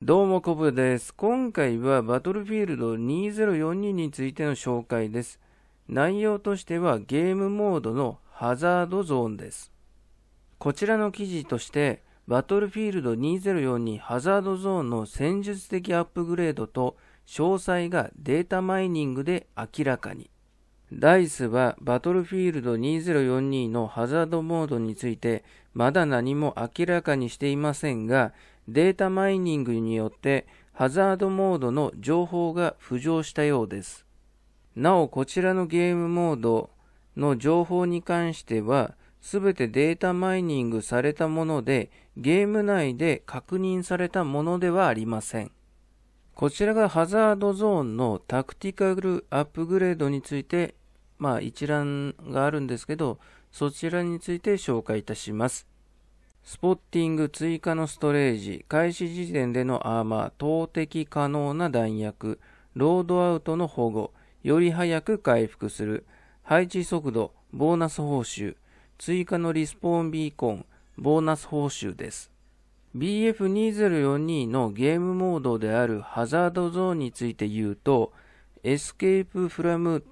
どうもコブです。今回はバトルフィールド2042についての紹介です。内容としてはゲームモードのハザードゾーンです。こちらの記事として、バトルフィールド2042ハザードゾーンの戦術的アップグレードと詳細がデータマイニングで明らかに。ダイスはバトルフィールド2042のハザードモードについてまだ何も明らかにしていませんが、データマイニングによってハザードモードの情報が浮上したようです。なおこちらのゲームモードの情報に関しては全てデータマイニングされたものでゲーム内で確認されたものではありません。こちらがハザードゾーンのタクティカルアップグレードについてまあ一覧があるんですけどそちらについて紹介いたします。スポッティング追加のストレージ、開始時点でのアーマー、投擲可能な弾薬、ロードアウトの保護、より早く回復する、配置速度、ボーナス報酬、追加のリスポーンビーコン、ボーナス報酬です。BF2042 のゲームモードであるハザードゾーンについて言うと、エスケープフラム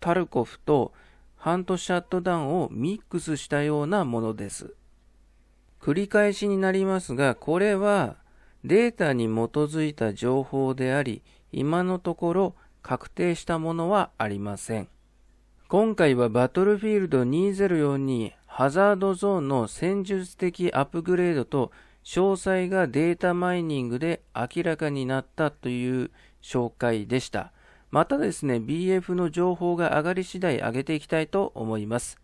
タルコフとハントシャットダウンをミックスしたようなものです。繰り返しになりますが、これはデータに基づいた情報であり、今のところ確定したものはありません。今回はバトルフィールド2042ハザードゾーンの戦術的アップグレードと詳細がデータマイニングで明らかになったという紹介でした。またですね、BF の情報が上がり次第上げていきたいと思います。